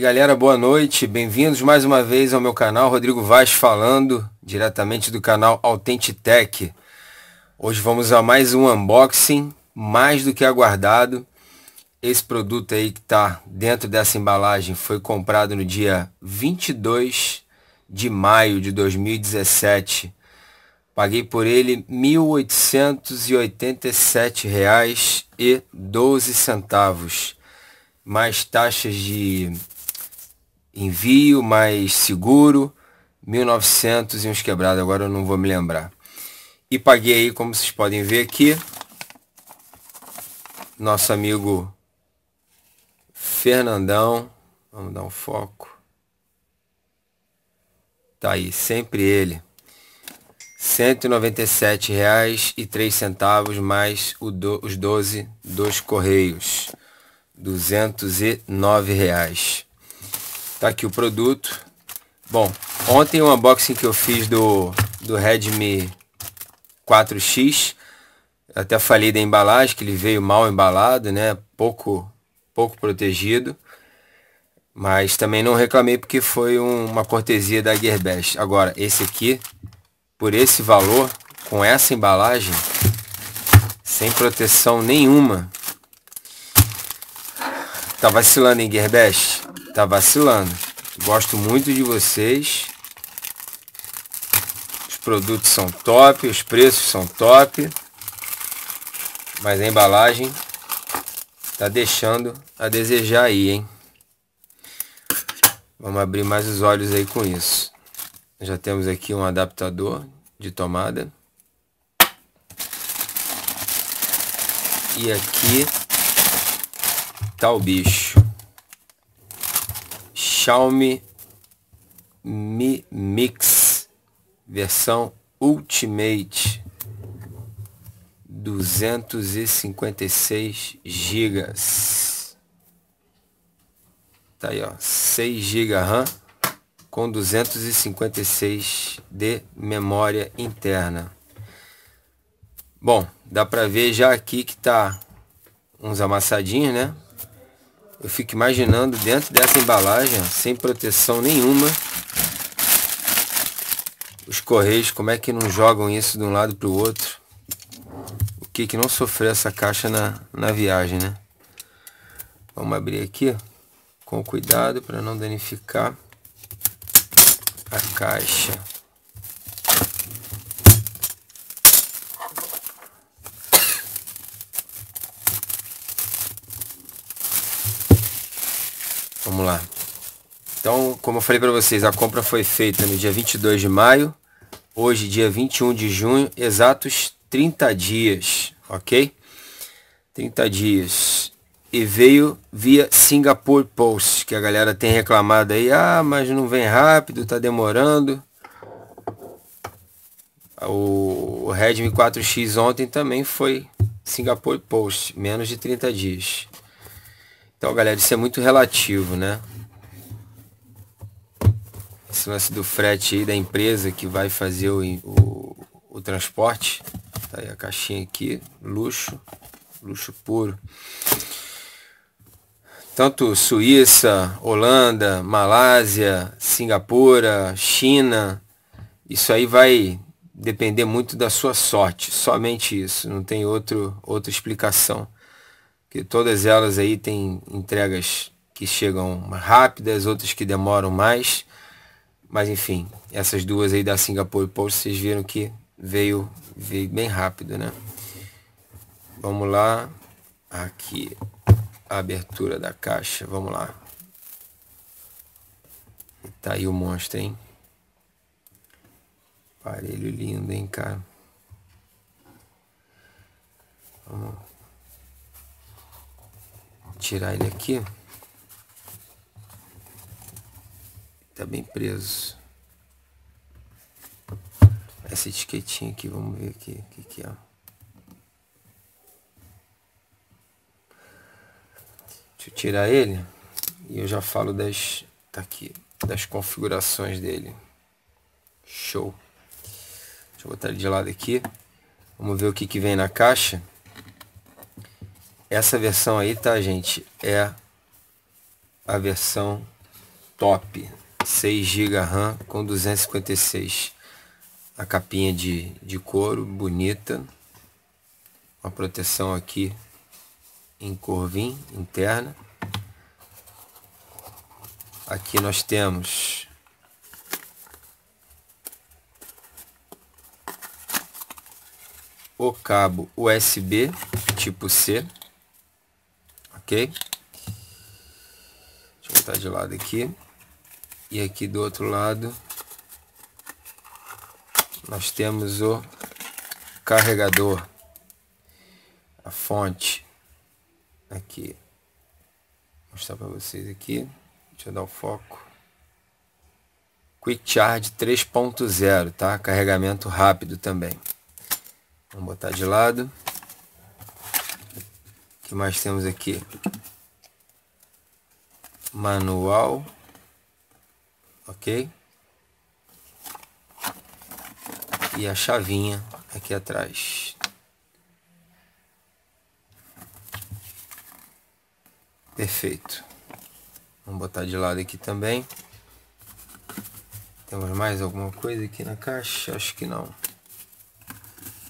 galera, boa noite. Bem-vindos mais uma vez ao meu canal, Rodrigo Vaz falando, diretamente do canal Authentic Hoje vamos a mais um unboxing, mais do que aguardado. Esse produto aí que está dentro dessa embalagem foi comprado no dia 22 de maio de 2017. Paguei por ele R$ 1.887,12 mais taxas de envio, mais seguro, 1900 e uns quebrados, agora eu não vou me lembrar. E paguei aí, como vocês podem ver aqui, nosso amigo Fernandão, vamos dar um foco. Tá aí, sempre ele. R$ 197,03 mais do, os 12 dos Correios. R$ 209. Reais. Tá aqui o produto. Bom, ontem o um unboxing que eu fiz do, do Redmi 4X, até falei da embalagem, que ele veio mal embalado, né? Pouco, pouco protegido. Mas também não reclamei porque foi um, uma cortesia da Gearbest. Agora, esse aqui, por esse valor, com essa embalagem, sem proteção nenhuma, tá vacilando em Gearbest? tá vacilando. Gosto muito de vocês. Os produtos são top, os preços são top. Mas a embalagem tá deixando a desejar aí, hein? Vamos abrir mais os olhos aí com isso. Já temos aqui um adaptador de tomada. E aqui tá o bicho. Xiaomi Mi Mix versão Ultimate 256 gigas tá aí ó 6 GB RAM com 256 de memória interna bom dá pra ver já aqui que tá uns amassadinhos né eu fico imaginando dentro dessa embalagem, sem proteção nenhuma, os correios, como é que não jogam isso de um lado para o outro? O que que não sofreu essa caixa na, na viagem, né? Vamos abrir aqui com cuidado para não danificar a caixa. como eu falei para vocês, a compra foi feita no dia 22 de maio. Hoje, dia 21 de junho, exatos 30 dias, ok? 30 dias. E veio via Singapore Post, que a galera tem reclamado aí, ah, mas não vem rápido, tá demorando. O Redmi 4X ontem também foi Singapore Post, menos de 30 dias. Então, galera, isso é muito relativo, né? esse lance do frete aí da empresa que vai fazer o, o, o transporte. Tá aí a caixinha aqui, luxo, luxo puro. Tanto Suíça, Holanda, Malásia, Singapura, China, isso aí vai depender muito da sua sorte, somente isso, não tem outro, outra explicação. Que todas elas aí têm entregas que chegam rápidas, outras que demoram mais. Mas enfim, essas duas aí da Singapore Post, vocês viram que veio, veio bem rápido, né? Vamos lá. Aqui, a abertura da caixa. Vamos lá. Tá aí o monstro, hein? Aparelho lindo, hein, cara? Vamos tirar ele aqui. Tá bem preso. Essa etiquetinha aqui, vamos ver aqui o que, que é. Deixa eu tirar ele e eu já falo das, tá aqui, das configurações dele. Show. Deixa eu botar ele de lado aqui. Vamos ver o que, que vem na caixa. Essa versão aí, tá, gente? É a versão top. 6 GB RAM com 256 a capinha de, de couro bonita uma proteção aqui em corvim interna aqui nós temos o cabo USB tipo C ok deixa eu botar de lado aqui e aqui do outro lado nós temos o carregador, a fonte aqui. Vou mostrar para vocês aqui. Deixa eu dar o foco. Quick Charge 3.0, tá? Carregamento rápido também. Vamos botar de lado. O que mais temos aqui? Manual ok? E a chavinha aqui atrás. Perfeito. Vamos botar de lado aqui também. Temos mais alguma coisa aqui na caixa? Acho que não.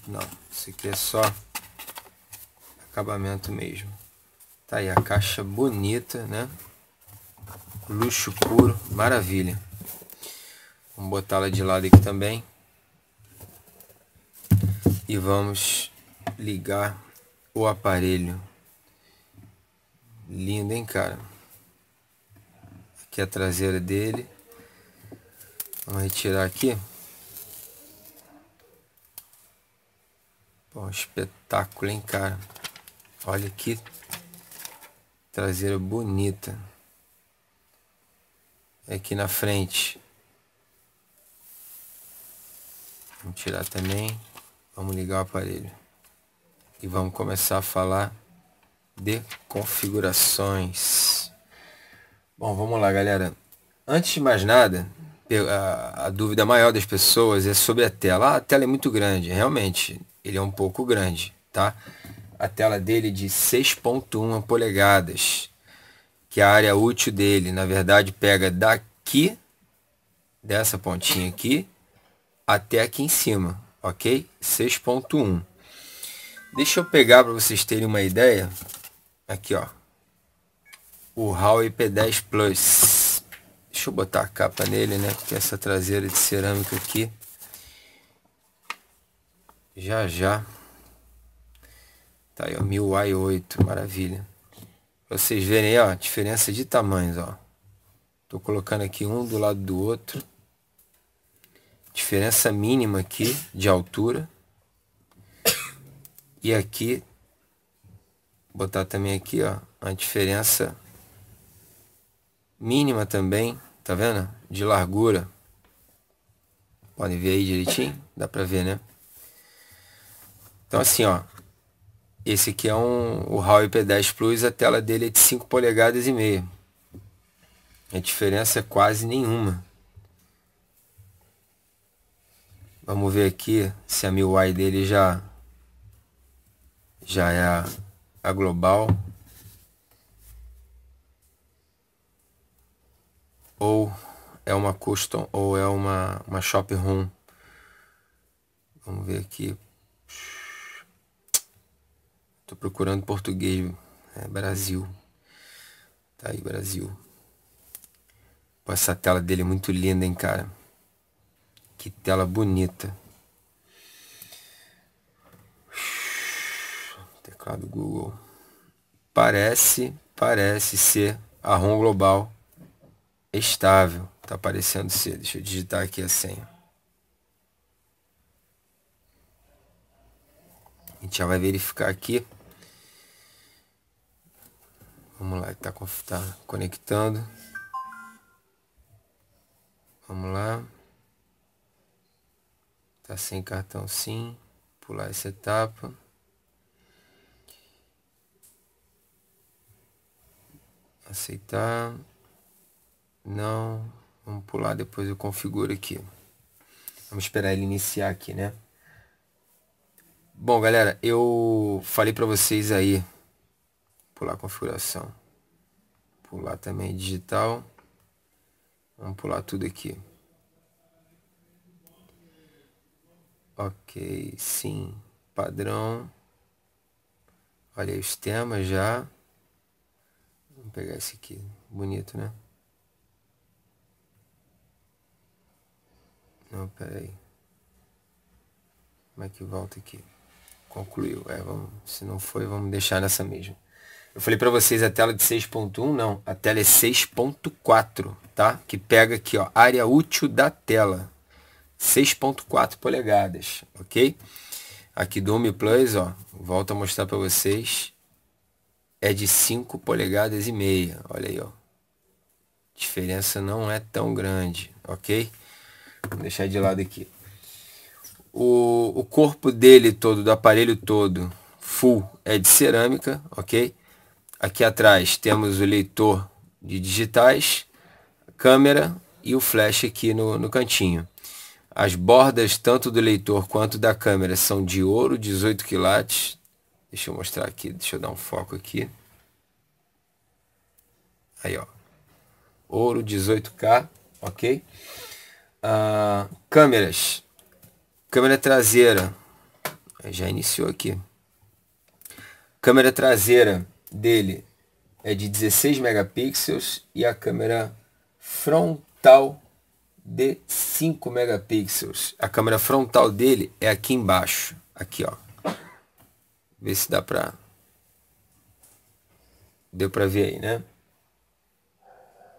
Não, isso aqui é só acabamento mesmo. Tá aí a caixa bonita, né? Luxo puro, maravilha. Vamos botar ela de lado aqui também. E vamos ligar o aparelho. Lindo, hein, cara? Aqui a traseira dele. Vamos retirar aqui. Bom, espetáculo, hein, cara? Olha que traseira bonita. É aqui na frente Vamos tirar também. Vamos ligar o aparelho. E vamos começar a falar de configurações. Bom, vamos lá, galera. Antes de mais nada, a, a dúvida maior das pessoas é sobre a tela. Ah, a tela é muito grande. Realmente, ele é um pouco grande, tá? A tela dele é de 6.1 polegadas, que é a área útil dele. Na verdade, pega daqui, dessa pontinha aqui, até aqui em cima, ok? 6.1. Deixa eu pegar para vocês terem uma ideia. Aqui, ó. O Huawei P10 Plus. Deixa eu botar a capa nele, né? Porque essa traseira de cerâmica aqui. Já, já. Tá aí, ó. 1000 8 Maravilha. Pra vocês verem aí, ó. A diferença de tamanhos, ó. Tô colocando aqui um do lado do outro diferença mínima aqui de altura. E aqui, botar também aqui, ó, a diferença mínima também, tá vendo? De largura. Podem ver aí direitinho? Dá pra ver, né? Então assim, ó. Esse aqui é um, o Huawei P10 Plus, a tela dele é de 5 polegadas e meia. A diferença é quase nenhuma. Vamos ver aqui se a MIUI dele já, já é a, a global. Ou é uma custom, ou é uma, uma shop room. Vamos ver aqui. Tô procurando português. É Brasil. Tá aí, Brasil. Pô, essa tela dele é muito linda, hein, cara. Que tela bonita. Teclado Google. Parece, parece ser a ROM global estável. Tá parecendo ser. Deixa eu digitar aqui a senha. A gente já vai verificar aqui. Vamos lá, Está tá conectando. Vamos lá. Tá sem cartão sim. Pular essa etapa. Aceitar. Não. Vamos pular, depois eu configuro aqui. Vamos esperar ele iniciar aqui, né? Bom, galera, eu falei para vocês aí. Pular configuração. Pular também digital. Vamos pular tudo aqui. Ok, sim. Padrão. Olha aí os temas já. Vamos pegar esse aqui. Bonito, né? Não, pera aí. Como é que volta aqui? Concluiu. É, vamos, se não foi, vamos deixar nessa mesma. Eu falei para vocês a tela de 6.1, não. A tela é 6.4, tá? Que pega aqui, ó, área útil da tela. 6.4 polegadas, ok? Aqui do Home Plus, ó, volto a mostrar para vocês, é de 5 polegadas e meia, olha aí, ó. Diferença não é tão grande, ok? Vou deixar de lado aqui. O, o corpo dele todo, do aparelho todo, full, é de cerâmica, ok? Aqui atrás temos o leitor de digitais, câmera e o flash aqui no, no cantinho. As bordas tanto do leitor quanto da câmera são de ouro, 18 quilates. Deixa eu mostrar aqui, deixa eu dar um foco aqui. Aí, ó. Ouro 18K, ok? Uh, câmeras. Câmera traseira. Já iniciou aqui. Câmera traseira dele é de 16 megapixels e a câmera frontal de 5 megapixels. A câmera frontal dele é aqui embaixo. Aqui, ó. Vê se dá pra... Deu pra ver aí, né?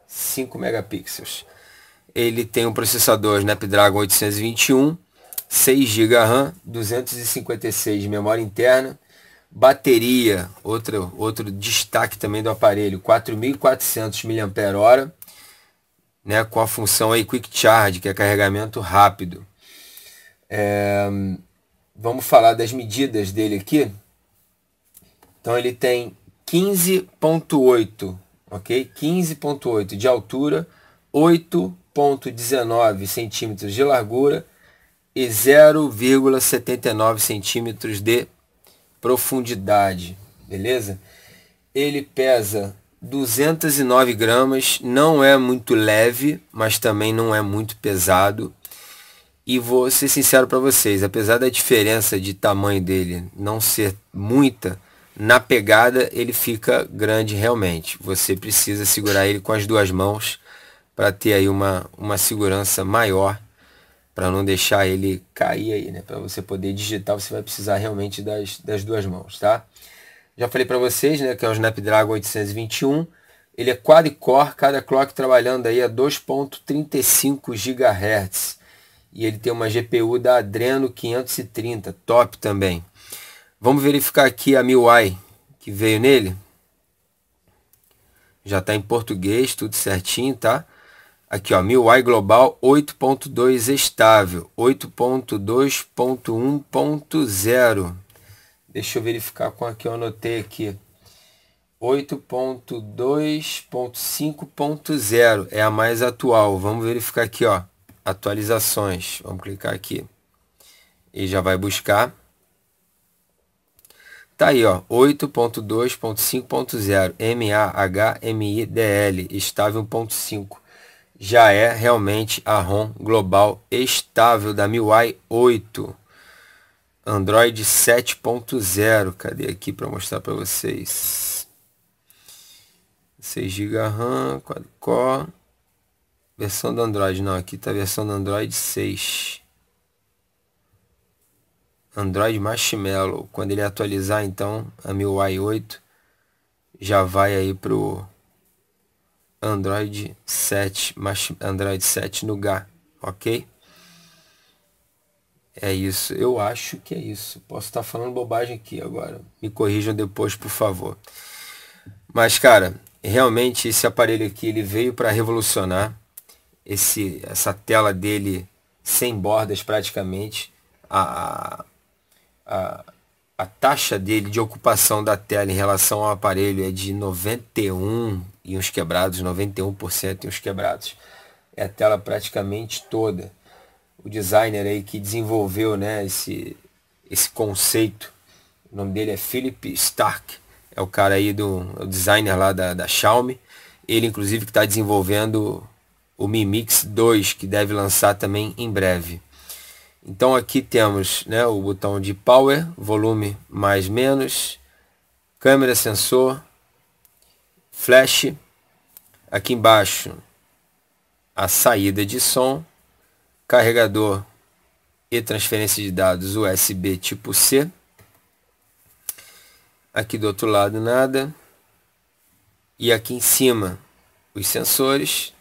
5 megapixels. Ele tem um processador Snapdragon 821, 6 GB RAM, 256 de memória interna, bateria, outro, outro destaque também do aparelho, 4.400 mAh, né, com a função aí Quick Charge, que é carregamento rápido. É, vamos falar das medidas dele aqui. Então ele tem 15.8, ok? 15.8 de altura, 8.19 centímetros de largura e 0,79 centímetros de profundidade, beleza? Ele pesa 209 gramas, não é muito leve, mas também não é muito pesado. E vou ser sincero para vocês, apesar da diferença de tamanho dele não ser muita, na pegada ele fica grande realmente. Você precisa segurar ele com as duas mãos para ter aí uma, uma segurança maior, para não deixar ele cair aí, né? Para você poder digitar, você vai precisar realmente das, das duas mãos, tá? Já falei para vocês, né, que é o Snapdragon 821. Ele é quad-core, cada clock trabalhando aí a 2.35 GHz. E ele tem uma GPU da Adreno 530, top também. Vamos verificar aqui a MIUI que veio nele. Já está em português, tudo certinho, tá? Aqui, ó, MIUI Global 8.2 estável, 8.2.1.0. Deixa eu verificar com a que eu anotei aqui. 8.2.5.0 é a mais atual. Vamos verificar aqui, ó. Atualizações. Vamos clicar aqui. E já vai buscar. Tá aí, ó. 8.2.5.0 MAHMIDL estável 1.5. Já é realmente a ROM global estável da MIUI 8. Android 7.0. Cadê aqui para mostrar para vocês? 6 GB RAM, quad-core. Versão do Android. Não, aqui está a versão do Android 6. Android Marshmallow. Quando ele atualizar, então, a MIUI 8 já vai aí para o Android 7, Android 7 no GA, ok? É isso, eu acho que é isso. Posso estar falando bobagem aqui agora. Me corrijam depois, por favor. Mas, cara, realmente esse aparelho aqui ele veio para revolucionar. Esse, essa tela dele sem bordas praticamente. A, a, a taxa dele de ocupação da tela em relação ao aparelho é de 91 e uns quebrados, 91% e uns quebrados. É a tela praticamente toda o designer aí que desenvolveu né, esse, esse conceito. O nome dele é Philip Stark. É o cara aí do é designer lá da, da Xiaomi. Ele inclusive que está desenvolvendo o Mi Mix 2, que deve lançar também em breve. Então aqui temos né, o botão de power, volume mais menos, câmera sensor, flash, aqui embaixo a saída de som carregador e transferência de dados USB tipo C. Aqui do outro lado nada. E aqui em cima os sensores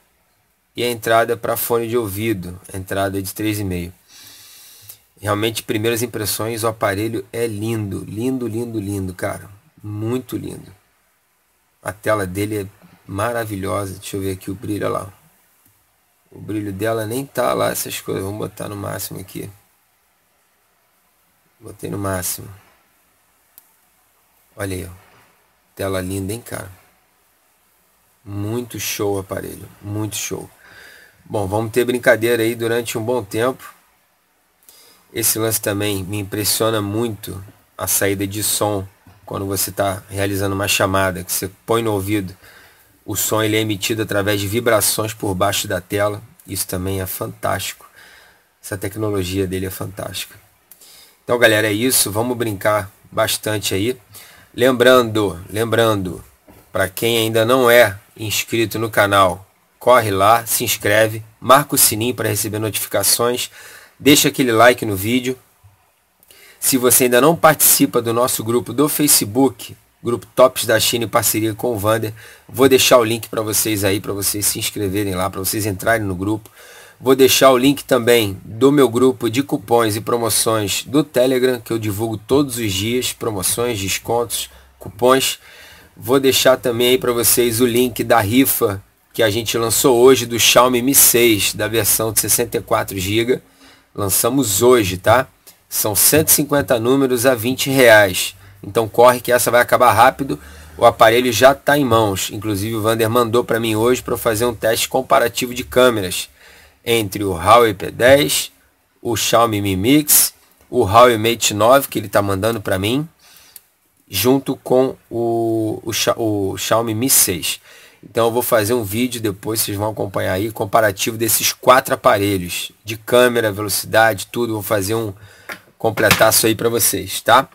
e a entrada para fone de ouvido, entrada de 3,5. Realmente, primeiras impressões, o aparelho é lindo, lindo, lindo, lindo, cara. Muito lindo. A tela dele é maravilhosa. Deixa eu ver aqui o brilho, olha lá. O brilho dela nem tá lá essas coisas. Vamos botar no máximo aqui. Botei no máximo. Olha aí, ó. Tela linda, hein, cara? Muito show o aparelho. Muito show. Bom, vamos ter brincadeira aí durante um bom tempo. Esse lance também me impressiona muito a saída de som quando você está realizando uma chamada, que você põe no ouvido. O som ele é emitido através de vibrações por baixo da tela. Isso também é fantástico. Essa tecnologia dele é fantástica. Então, galera, é isso. Vamos brincar bastante aí. Lembrando, lembrando, para quem ainda não é inscrito no canal, corre lá, se inscreve, marca o sininho para receber notificações, deixa aquele like no vídeo. Se você ainda não participa do nosso grupo do Facebook, grupo Tops da China em parceria com o Vander. Vou deixar o link para vocês aí, para vocês se inscreverem lá, para vocês entrarem no grupo. Vou deixar o link também do meu grupo de cupons e promoções do Telegram, que eu divulgo todos os dias, promoções, descontos, cupons. Vou deixar também aí para vocês o link da rifa que a gente lançou hoje do Xiaomi Mi 6, da versão de 64 GB. Lançamos hoje, tá? São 150 números a 20 reais. Então corre que essa vai acabar rápido. O aparelho já está em mãos. Inclusive o Vander mandou para mim hoje para fazer um teste comparativo de câmeras entre o Huawei P10, o Xiaomi Mi Mix, o Huawei Mate 9 que ele está mandando para mim, junto com o, o, o Xiaomi Mi 6. Então eu vou fazer um vídeo depois, vocês vão acompanhar aí, comparativo desses quatro aparelhos, de câmera, velocidade, tudo, vou fazer um completaço aí para vocês, tá?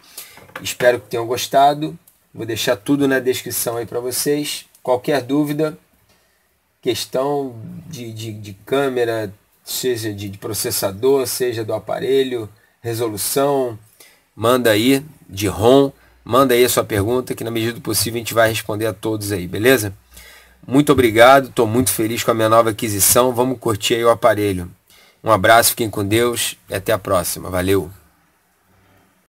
Espero que tenham gostado. Vou deixar tudo na descrição aí para vocês. Qualquer dúvida, questão de, de, de câmera, seja de, de processador, seja do aparelho, resolução, manda aí de ROM, manda aí a sua pergunta que na medida do possível a gente vai responder a todos aí, beleza? Muito obrigado, estou muito feliz com a minha nova aquisição. Vamos curtir aí o aparelho. Um abraço, fiquem com Deus e até a próxima. Valeu!